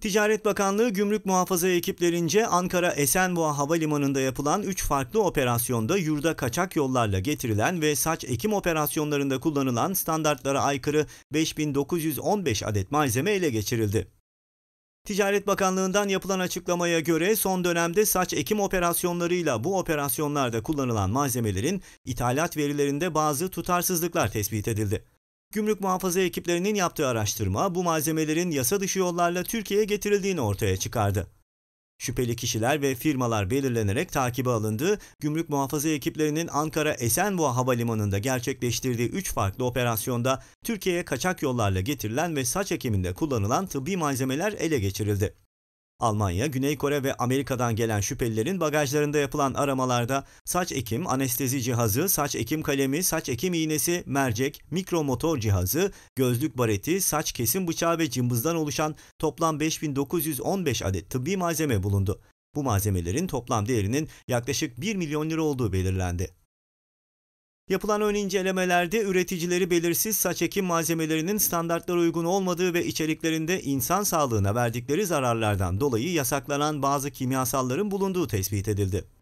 Ticaret Bakanlığı gümrük muhafaza ekiplerince Ankara Esenboğa Havalimanı'nda yapılan 3 farklı operasyonda yurda kaçak yollarla getirilen ve saç ekim operasyonlarında kullanılan standartlara aykırı 5915 adet malzeme ele geçirildi. Ticaret Bakanlığı'ndan yapılan açıklamaya göre son dönemde saç ekim operasyonlarıyla bu operasyonlarda kullanılan malzemelerin ithalat verilerinde bazı tutarsızlıklar tespit edildi. Gümrük muhafaza ekiplerinin yaptığı araştırma bu malzemelerin yasa dışı yollarla Türkiye'ye getirildiğini ortaya çıkardı. Şüpheli kişiler ve firmalar belirlenerek takibe alındı. Gümrük muhafaza ekiplerinin Ankara Esenboğa Havalimanı'nda gerçekleştirdiği 3 farklı operasyonda Türkiye'ye kaçak yollarla getirilen ve saç ekiminde kullanılan tıbbi malzemeler ele geçirildi. Almanya, Güney Kore ve Amerika'dan gelen şüphelilerin bagajlarında yapılan aramalarda saç ekim, anestezi cihazı, saç ekim kalemi, saç ekim iğnesi, mercek, mikromotor cihazı, gözlük bareti, saç kesim bıçağı ve cımbızdan oluşan toplam 5915 adet tıbbi malzeme bulundu. Bu malzemelerin toplam değerinin yaklaşık 1 milyon lira olduğu belirlendi. Yapılan ön incelemelerde üreticileri belirsiz saç ekim malzemelerinin standartlara uygun olmadığı ve içeriklerinde insan sağlığına verdikleri zararlardan dolayı yasaklanan bazı kimyasalların bulunduğu tespit edildi.